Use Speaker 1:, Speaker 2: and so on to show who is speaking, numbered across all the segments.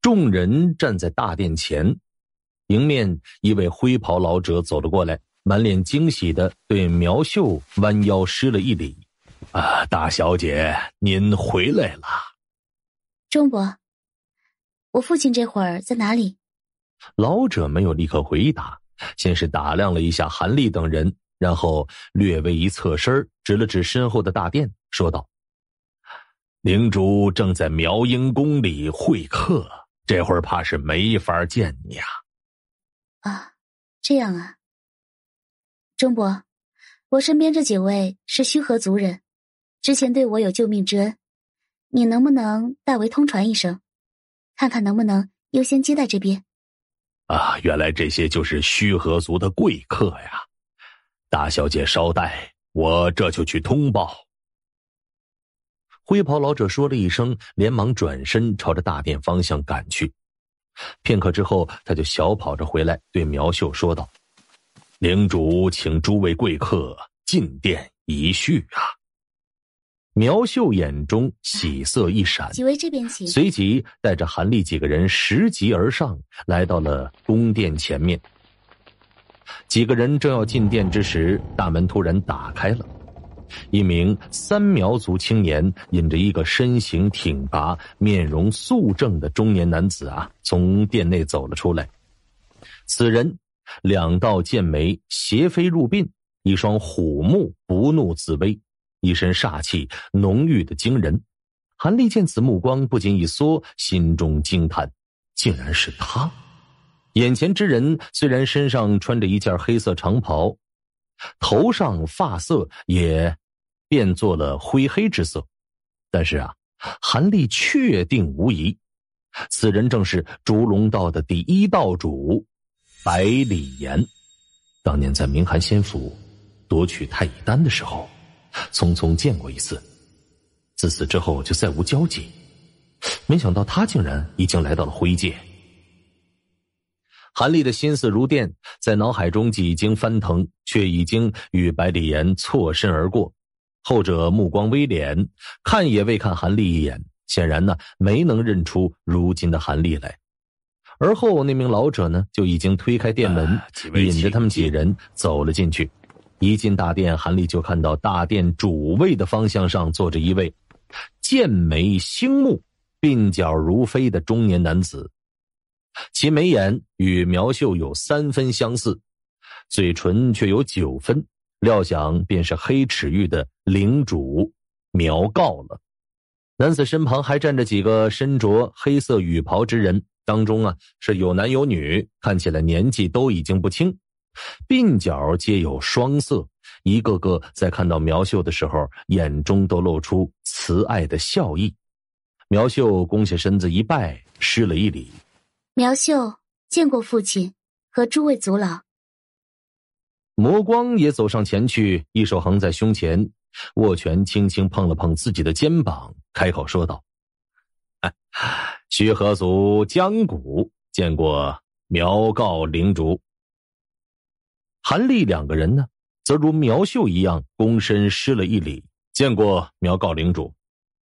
Speaker 1: 众人站在大殿前，迎面一位灰袍老者走了过来，满脸惊喜的对苗秀弯腰施了一礼：“啊，大小姐，您回来了。”
Speaker 2: 钟伯，我父亲这会儿在哪里？
Speaker 1: 老者没有立刻回答，先是打量了一下韩立等人，然后略微一侧身，指了指身后的大殿，说道。灵珠正在苗英宫里会客，这会儿怕是没法见你啊。
Speaker 2: 啊，这样啊。钟伯，我身边这几位是虚和族人，之前对我有救命之恩，你能不能代为通传一声，看看能不能优先接待这边？
Speaker 1: 啊，原来这些就是虚和族的贵客呀！大小姐稍待，我这就去通报。灰袍老者说了一声，连忙转身朝着大殿方向赶去。片刻之后，他就小跑着回来，对苗秀说道：“领主，请诸位贵客进殿一叙啊。”苗秀眼中喜色一闪，几
Speaker 2: 位这边请，随
Speaker 1: 即带着韩立几个人拾级而上，来到了宫殿前面。几个人正要进殿之时，大门突然打开了。一名三苗族青年引着一个身形挺拔、面容肃正的中年男子啊，从店内走了出来。此人，两道剑眉斜飞入鬓，一双虎目不怒自威，一身煞气浓郁的惊人。韩立见此，目光不禁一缩，心中惊叹：竟然是他！眼前之人虽然身上穿着一件黑色长袍，头上发色也。变作了灰黑之色，但是啊，韩立确定无疑，此人正是烛龙道的第一道主，百里岩。当年在明寒仙府夺取太乙丹的时候，匆匆见过一次，自此之后就再无交集。没想到他竟然已经来到了灰界。韩立的心思如电，在脑海中几经翻腾，却已经与百里岩错身而过。后者目光微敛，看也未看韩立一眼，显然呢没能认出如今的韩立来。而后那名老者呢就已经推开店门，引着他们几人走了进去。一进大殿，韩立就看到大殿主位的方向上坐着一位剑眉星目、鬓角如飞的中年男子，其眉眼与苗秀有三分相似，嘴唇却有九分。料想便是黑齿玉的领主苗告了。男子身旁还站着几个身着黑色雨袍之人，当中啊是有男有女，看起来年纪都已经不轻，鬓角皆有双色，一个个在看到苗秀的时候，眼中都露出慈爱的笑意。苗秀弓下身子一拜，施了一礼：“
Speaker 2: 苗秀见过父亲和诸位族老。”
Speaker 1: 魔光也走上前去，一手横在胸前，握拳轻轻碰了碰自己的肩膀，开口说道：“哎，徐和族江谷见过苗告领主。”韩立两个人呢，则如苗秀一样躬身施了一礼，见过苗告领主。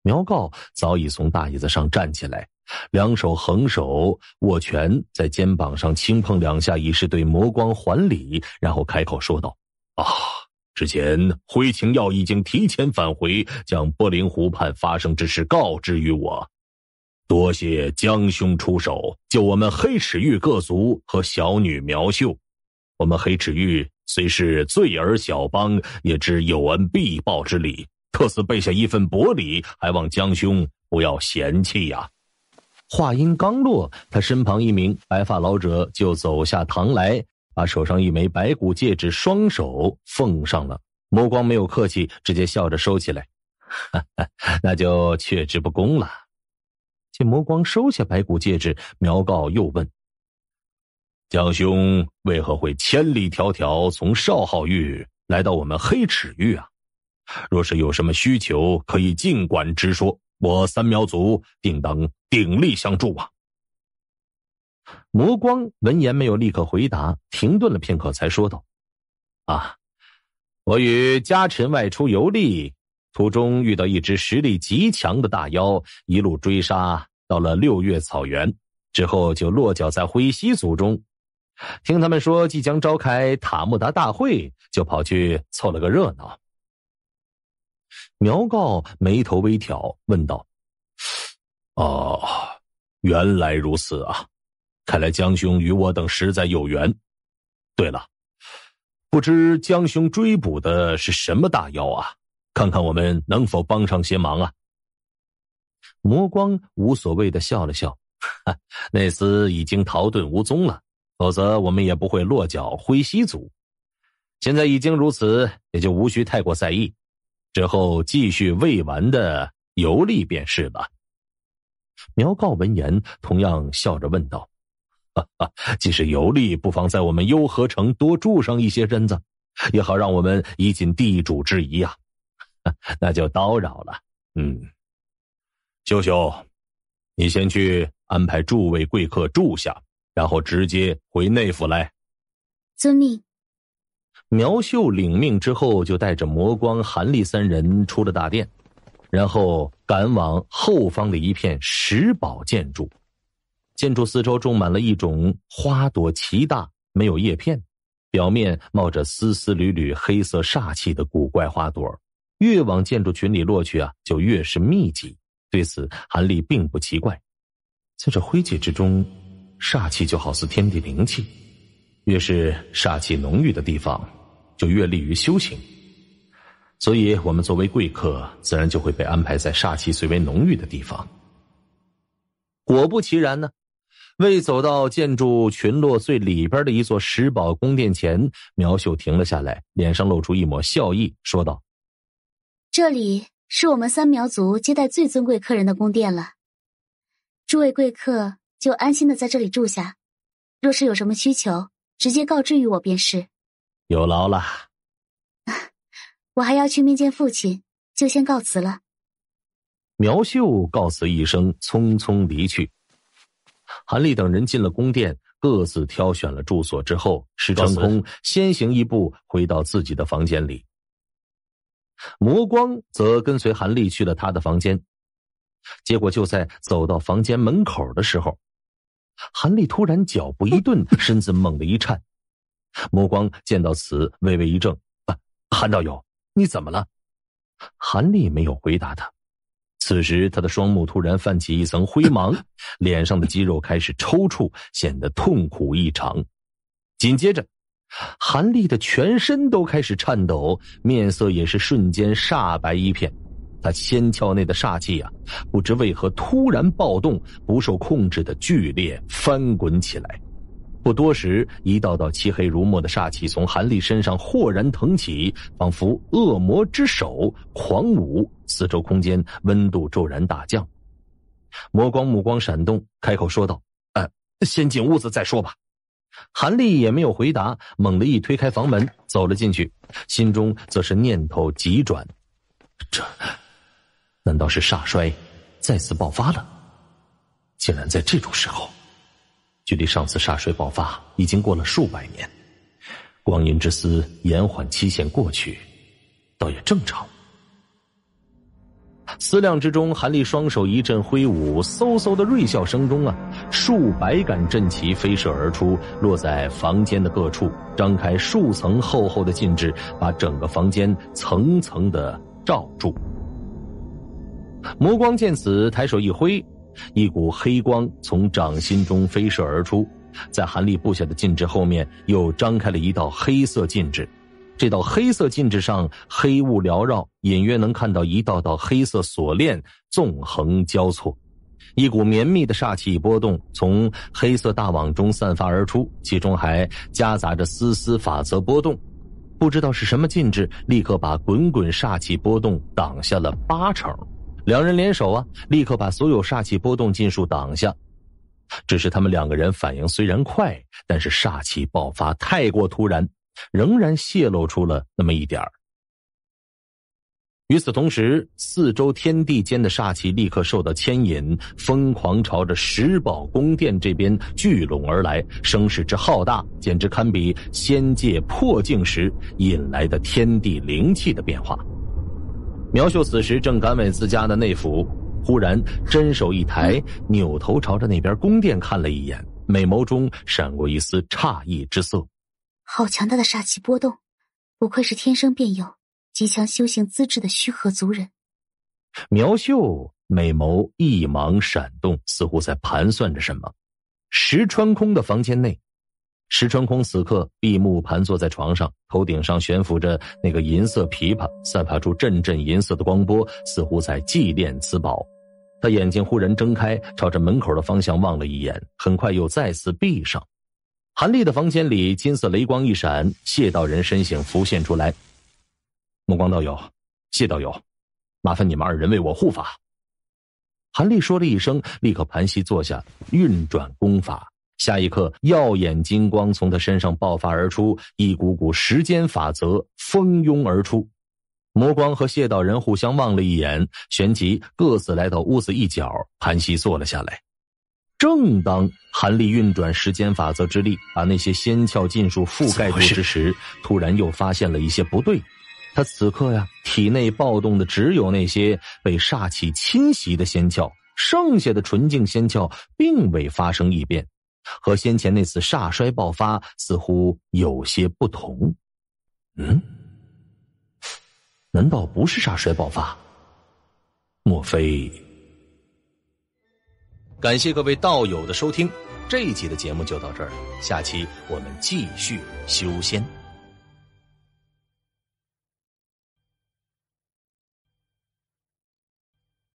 Speaker 1: 苗告早已从大椅子上站起来。两手横手握拳，在肩膀上轻碰两下，以示对魔光还礼，然后开口说道：“啊，之前灰情耀已经提前返回，将波灵湖畔发生之事告知于我。多谢江兄出手救我们黑齿玉各族和小女苗秀。我们黑齿玉虽是罪儿小邦，也知有恩必报之理。特此备下一份薄礼，还望江兄不要嫌弃呀。”话音刚落，他身旁一名白发老者就走下堂来，把手上一枚白骨戒指双手奉上了。魔光没有客气，直接笑着收起来。那就却之不恭了。见魔光收下白骨戒指，苗告又问：“蒋兄为何会千里迢迢从少昊域来到我们黑齿域啊？若是有什么需求，可以尽管直说。”我三苗族定当鼎力相助啊！魔光闻言没有立刻回答，停顿了片刻才说道：“啊，我与家臣外出游历，途中遇到一只实力极强的大妖，一路追杀到了六月草原，之后就落脚在灰溪族中，听他们说即将召开塔木达大会，就跑去凑了个热闹。”苗告眉头微挑，问道：“哦，原来如此啊！看来江兄与我等实在有缘。对了，不知江兄追捕的是什么大妖啊？看看我们能否帮上些忙啊？”魔光无所谓的笑了笑：“那厮已经逃遁无踪了，否则我们也不会落脚灰溪族。现在已经如此，也就无需太过在意。”之后继续未完的游历便是了。苗告闻言，同样笑着问道：“哈哈，既是游历，不妨在我们幽河城多住上一些日子，也好让我们以尽地主之谊啊。”那就叨扰了。嗯，秀秀，你先去安排诸位贵客住下，然后直接回内府来。遵命。苗秀领命之后，就带着魔光、韩立三人出了大殿，然后赶往后方的一片石堡建筑。建筑四周种满了一种花朵，奇大，没有叶片，表面冒着丝丝缕缕黑色煞气的古怪花朵。越往建筑群里落去啊，就越是密集。对此，韩立并不奇怪，在这灰界之中，煞气就好似天地灵气，越是煞气浓郁的地方。就越利于修行，所以，我们作为贵客，自然就会被安排在煞气最为浓郁的地方。果不其然呢，未走到建筑群落最里边的一座石堡宫殿前，苗秀停了下来，脸上露出一抹笑意，说道：“
Speaker 2: 这里是我们三苗族接待最尊贵客人的宫殿了，诸位贵客就安心的在这里住下，若是有什么需求，直接告知于我便是。”有劳了，我还要去面见父亲，就先告辞了。
Speaker 1: 苗秀告辞一声，匆匆离去。韩立等人进了宫殿，各自挑选了住所之后，石成空先行一步回到自己的房间里。魔光则跟随韩立去了他的房间，结果就在走到房间门口的时候，韩立突然脚步一顿，身子猛地一颤。目光见到此，微微一怔：“啊，韩道友，你怎么了？”韩立没有回答他。此时，他的双目突然泛起一层灰芒，脸上的肌肉开始抽搐，显得痛苦异常。紧接着，韩立的全身都开始颤抖，面色也是瞬间煞白一片。他仙窍内的煞气啊，不知为何突然暴动，不受控制的剧烈翻滚起来。不多时，一道道漆黑如墨的煞气从韩立身上豁然腾起，仿佛恶魔之手狂舞，四周空间温度骤然大降。魔光目光闪动，开口说道：“呃，先进屋子再说吧。”韩立也没有回答，猛地一推开房门走了进去，心中则是念头急转：这难道是煞衰再次爆发了？竟然在这种时候！距离上次煞水爆发已经过了数百年，光阴之丝延缓期限过去，倒也正常。思量之中，韩立双手一阵挥舞，嗖嗖的锐啸声中啊，数百杆阵旗飞射而出，落在房间的各处，张开数层厚厚的禁制，把整个房间层层的罩住。魔光见此，抬手一挥。一股黑光从掌心中飞射而出，在韩立布下的禁制后面，又张开了一道黑色禁制。这道黑色禁制上黑雾缭绕，隐约能看到一道道黑色锁链纵横交错。一股绵密的煞气波动从黑色大网中散发而出，其中还夹杂着丝丝法则波动。不知道是什么禁制，立刻把滚滚煞气波动挡下了八成。两人联手啊，立刻把所有煞气波动尽数挡下。只是他们两个人反应虽然快，但是煞气爆发太过突然，仍然泄露出了那么一点与此同时，四周天地间的煞气立刻受到牵引，疯狂朝着十宝宫殿这边聚拢而来，声势之浩大，简直堪比仙界破境时引来的天地灵气的变化。苗秀此时正赶往自家的内府，忽然伸手一抬，扭头朝着那边宫殿看了一眼，美眸中闪过一丝诧异之色。
Speaker 2: 好强大的煞气波动，不愧是天生便有极强修行资质的虚
Speaker 1: 河族人。苗秀美眸一芒闪动，似乎在盘算着什么。石穿空的房间内。石川空此刻闭目盘坐在床上，头顶上悬浮着那个银色琵琶，散发出阵阵银色的光波，似乎在祭奠此宝。他眼睛忽然睁开，朝着门口的方向望了一眼，很快又再次闭上。韩立的房间里，金色雷光一闪，谢道人身形浮现出来，目光道友，谢道友，麻烦你们二人为我护法。韩立说了一声，立刻盘膝坐下，运转功法。下一刻，耀眼金光从他身上爆发而出，一股股时间法则蜂拥而出。魔光和谢道人互相望了一眼，旋即各自来到屋子一角，盘膝坐了下来。正当韩立运转时间法则之力，把那些仙窍尽数覆盖住之时，突然又发现了一些不对。他此刻呀，体内暴动的只有那些被煞气侵袭的仙窍，剩下的纯净仙窍并未发生异变。和先前那次煞衰爆发似乎有些不同，嗯，难道不是煞衰爆发？莫非？感谢各位道友的收听，这一集的节目就到这儿了，下期我们继续修仙。